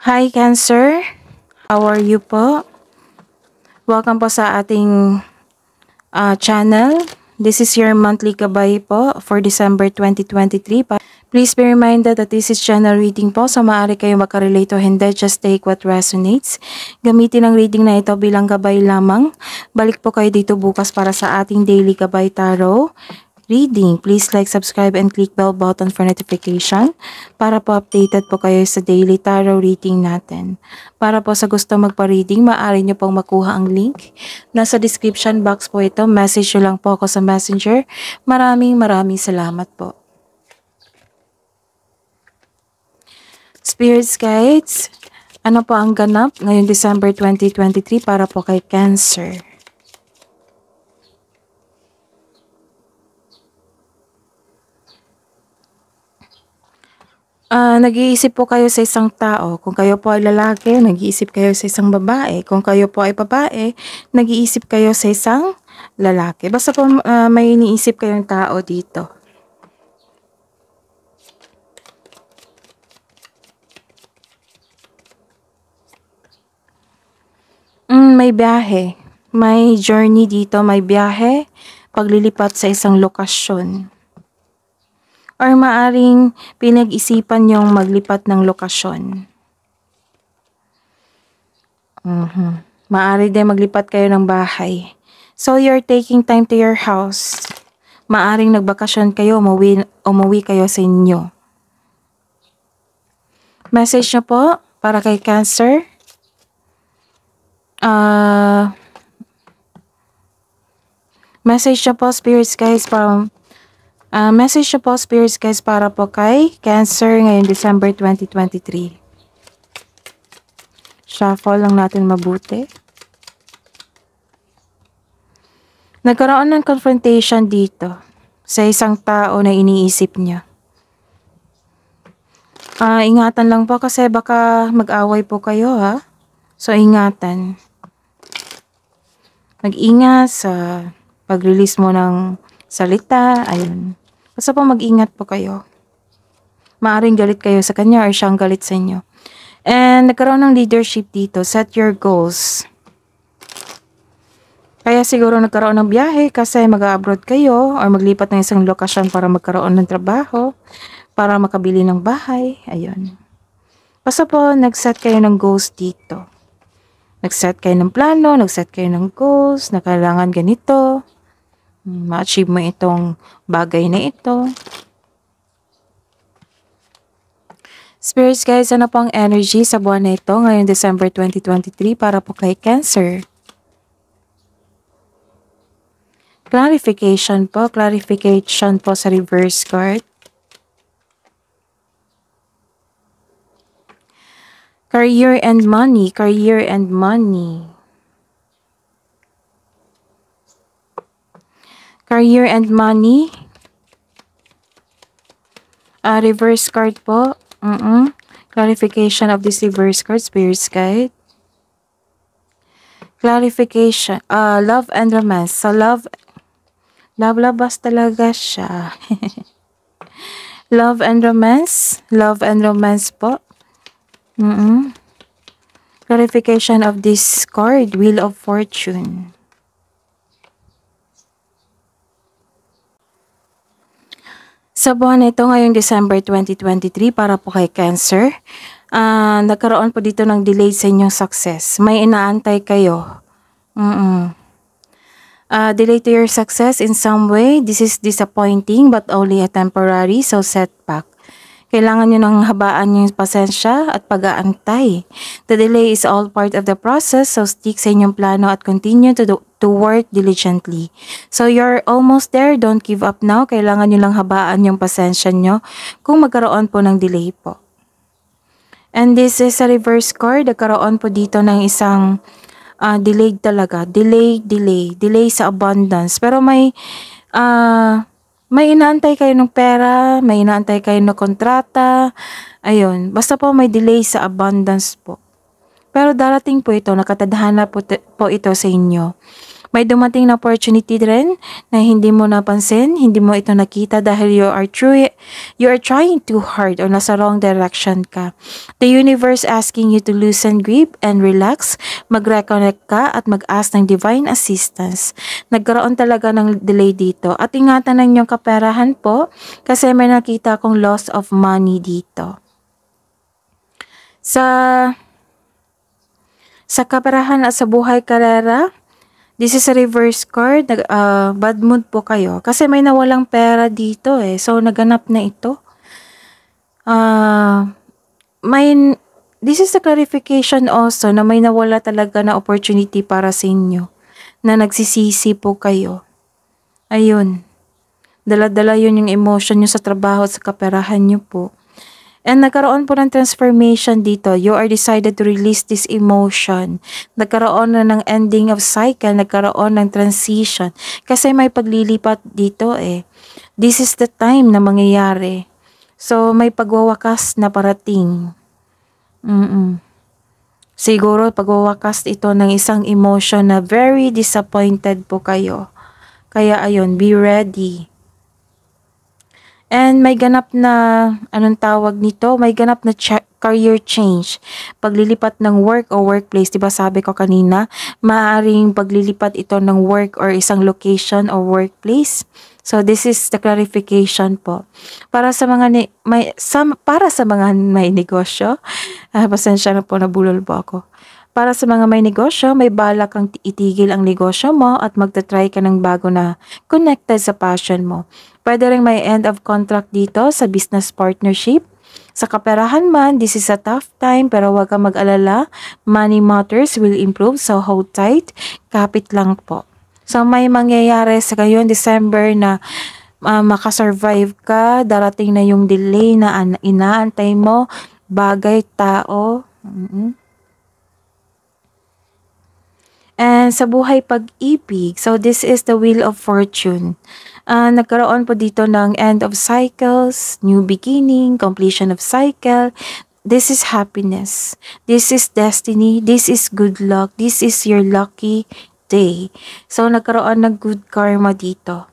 Hi Cancer, how are you po? Welcome po sa ating uh, channel. This is your monthly gabay po for December 2023. Please be reminded that this is channel reading po so maaari kayo makarelate o hindi. Just take what resonates. Gamitin ang reading na ito bilang gabay lamang. Balik po kayo dito bukas para sa ating daily gabay tarot reading. Please like, subscribe, and click bell button for notification para po updated po kayo sa daily tarot reading natin. Para po sa gusto magpa-reading, maaari nyo pong makuha ang link. Nasa description box po ito. Message nyo lang po ako sa messenger. Maraming maraming salamat po. Spirit Guides, ano po ang ganap ngayong December 2023 para po kay Cancer? Uh, nag-iisip po kayo sa isang tao. Kung kayo po ay lalaki, nag-iisip kayo sa isang babae. Kung kayo po ay babae, nag-iisip kayo sa isang lalaki. Basta po uh, may iniisip kayong tao dito. Mm, may biyahe. May journey dito, may biyahe. Paglilipat sa isang lokasyon or maaring pinag-isipan yung maglipat ng lokasyon. Mm -hmm. Maari din maglipat kayo ng bahay. So you're taking time to your house. Maaring nagbakasyon kayo, umuwi, umuwi kayo sa inyo. Message nyo po para kay Cancer. Uh, message nyo po, Spirits guys, from Uh, message siya po, Spirits guys, para po kay Cancer ngayong December 2023. Shuffle lang natin mabuti. Nagkaroon ng confrontation dito sa isang tao na iniisip niya. Uh, ingatan lang po kasi baka mag-away po kayo ha. So ingatan. Mag-ingat sa pag-release mo ng salita. Ayun. Basta po mag-ingat po kayo. Maaring galit kayo sa kanya or siyang galit sa inyo. And nagkaroon ng leadership dito. Set your goals. Kaya siguro nagkaroon ng biyahe kasi mag-abroad kayo or maglipat ng isang lokasyon para magkaroon ng trabaho, para makabili ng bahay. Ayun. Basta po, nag-set kayo ng goals dito. Nag-set kayo ng plano, nag-set kayo ng goals, na kailangan ganito ma-achieve mo itong bagay na ito. Spirits guys, ano pong energy sa buwan na ito ngayong December 2023 para po kay Cancer? Clarification po, clarification po sa reverse card. Career and money, career and money. Career and money. Uh, reverse card po. Mm -mm. Clarification of this reverse card, Spirit's Guide. Clarification. Uh, love and romance. So, love, lablabas talaga siya. love and romance. Love and romance po. Mm -mm. Clarification of this card, Wheel of Fortune. Sa buwan nito ngayong December 2023 para po kay Cancer, uh, nagkaroon po dito ng delay sa inyong success. May inaantay kayo. Mm -mm. Uh, delay to your success in some way. This is disappointing but only a temporary so setback. Kailangan nyo nang habaan yung pasensya at pag-aantay. The delay is all part of the process, so stick sa inyong plano at continue to, do, to work diligently. So you're almost there, don't give up now. Kailangan nyo lang habaan yung pasensya nyo kung magkaroon po ng delay po. And this is a reverse card. Nagkaroon po dito ng isang uh, delayed talaga. Delay, delay. Delay sa abundance. Pero may... Uh, may inaantay kayo ng pera, may inaantay kayo ng kontrata, ayun, basta po may delay sa abundance po. Pero darating po ito, nakatadhana po, po ito sa inyo. May dumating na opportunity rin na hindi mo napansin, hindi mo ito nakita dahil you are true, you are trying too hard or nasa wrong direction ka. The universe asking you to loosen grip and relax, mag-reconnect ka at mag-ask ng divine assistance. Nagkaroon talaga ng delay dito at ingatan ng inyong kaperahan po kasi may nakita kong loss of money dito. Sa sa kaperahan at sa buhay karera, This is a reverse card. Nag, uh, bad mood po kayo. Kasi may nawalang pera dito eh. So, naganap na ito. Uh, may, this is a clarification also na may nawala talaga na opportunity para sa inyo. Na nagsisisi po kayo. Ayun. Dala-dala yun yung emotion nyo sa trabaho at sa kaperahan nyo po. And nagkaroon po ng transformation dito. You are decided to release this emotion. Nagkaroon na ng ending of cycle. Nagkaroon ng transition. Kasi may paglilipat dito eh. This is the time na mangyayari. So, may pagwawakas na parating. Mm-mm. Siguro, pagwawakas ito ng isang emotion na very disappointed po kayo. Kaya ayun, be ready And may ganap na, anong tawag nito? May ganap na career change. Paglilipat ng work o workplace, 'di ba sabi ko kanina, maaring paglilipat ito ng work or isang location or workplace. So this is the clarification po. Para sa mga ni may sa, para sa mga may negosyo, uh, pasensya na po nabulol po ako. Para sa mga may negosyo, may balak kang itigil ang negosyo mo at magta-try ka ng bago na connected sa passion mo. Pwede rin may end of contract dito sa business partnership. Sa kaperahan man, this is a tough time pero huwag kang mag-alala. Money matters will improve so hold tight. Kapit lang po. So may mangyayari sa ngayon December na uh, makasurvive ka, darating na yung delay na inaantay mo, bagay, tao. Mm-hmm and sa buhay pag-ibig. So, this is the Wheel of Fortune. Uh, nagkaroon po dito ng end of cycles, new beginning, completion of cycle. This is happiness. This is destiny. This is good luck. This is your lucky day. So, nagkaroon ng good karma dito.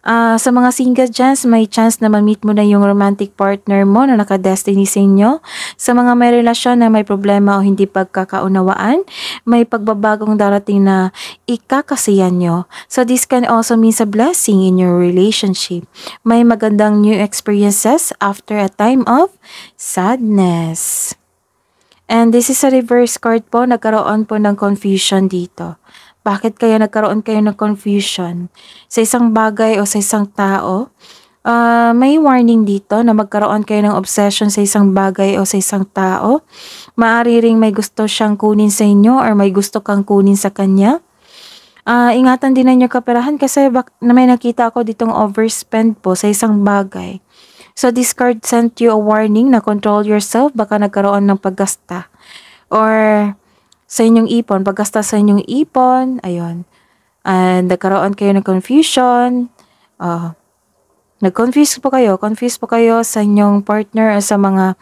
Uh, sa mga single chance, may chance na ma-meet mo na yung romantic partner mo na naka-destiny sa inyo. Sa mga may relasyon na may problema o hindi pagkakaunawaan, may pagbabagong darating na ikakasiyan nyo. So this can also mean a blessing in your relationship. May magandang new experiences after a time of sadness. And this is a reverse card po, nagkaroon po ng confusion dito. Bakit kaya nagkaroon kayo ng confusion sa isang bagay o sa isang tao? Uh, may warning dito na magkaroon kayo ng obsession sa isang bagay o sa isang tao. Maari ring may gusto siyang kunin sa inyo or may gusto kang kunin sa kanya. Uh, ingatan din ninyo kaperahan kasi bak- na may nakita ako ditong overspend po sa isang bagay. So this card sent you a warning na control yourself baka nagkaroon ng paggasta. Or sa inyong ipon, paggasta sa inyong ipon, ayun, and nagkaroon kayo ng confusion, uh, nag-confuse po kayo, confuse po kayo sa inyong partner o sa mga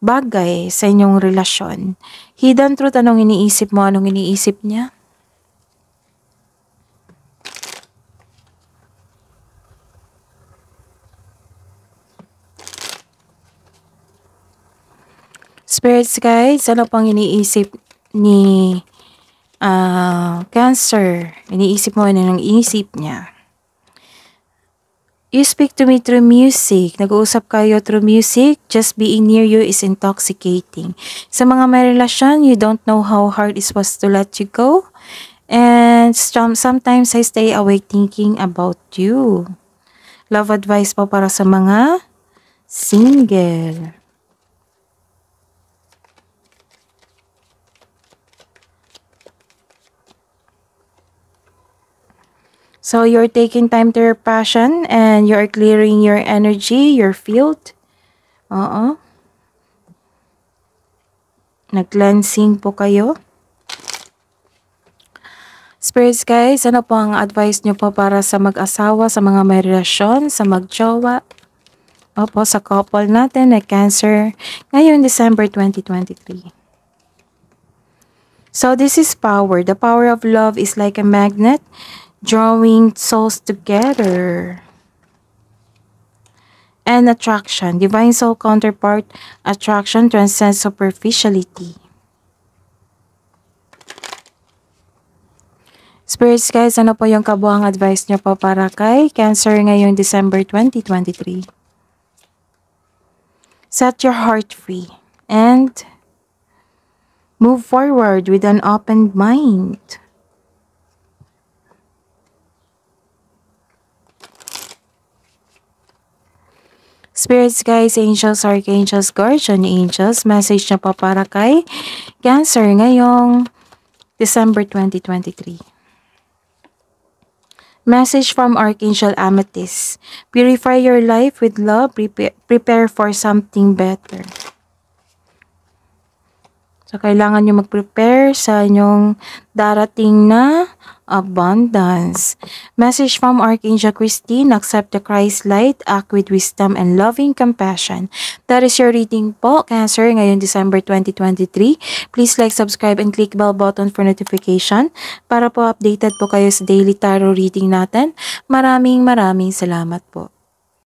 bagay sa inyong relasyon. Hidden truth, anong iniisip mo, anong iniisip niya? Spirits guys, ano pang iniisip ni uh, Cancer. Iniisip mo ano nang iniisip niya. You speak to me through music. Nag-uusap kayo through music. Just being near you is intoxicating. Sa mga may relasyon, you don't know how hard it was to let you go. And sometimes I stay awake thinking about you. Love advice po para sa mga single. So you're taking time to your passion and you're clearing your energy, your field. Oo. Nag-cleansing po kayo. Spirits guys, ano po ang advice nyo po para sa mag-asawa, sa mga may relasyon, sa mag-jowa? Opo, sa couple natin na cancer ngayon December 2023. So this is power. The power of love is like a magnet drawing souls together. And attraction. Divine soul counterpart attraction transcends superficiality. Spirits guys, ano po yung kabuang advice nyo po para kay Cancer ngayong December 2023? Set your heart free and move forward with an open mind. Spirits guys, angels, archangels, guardian angels, message na po para kay Cancer ngayong December 2023. Message from Archangel Amethyst. Purify your life with love. Prepare for something better. So, kailangan nyo mag-prepare sa inyong darating na abundance. Message from Archangel Christine, accept the Christ light, act with wisdom and loving compassion. That is your reading po, Cancer, ngayon December 2023. Please like, subscribe, and click bell button for notification para po updated po kayo sa daily tarot reading natin. Maraming maraming salamat po.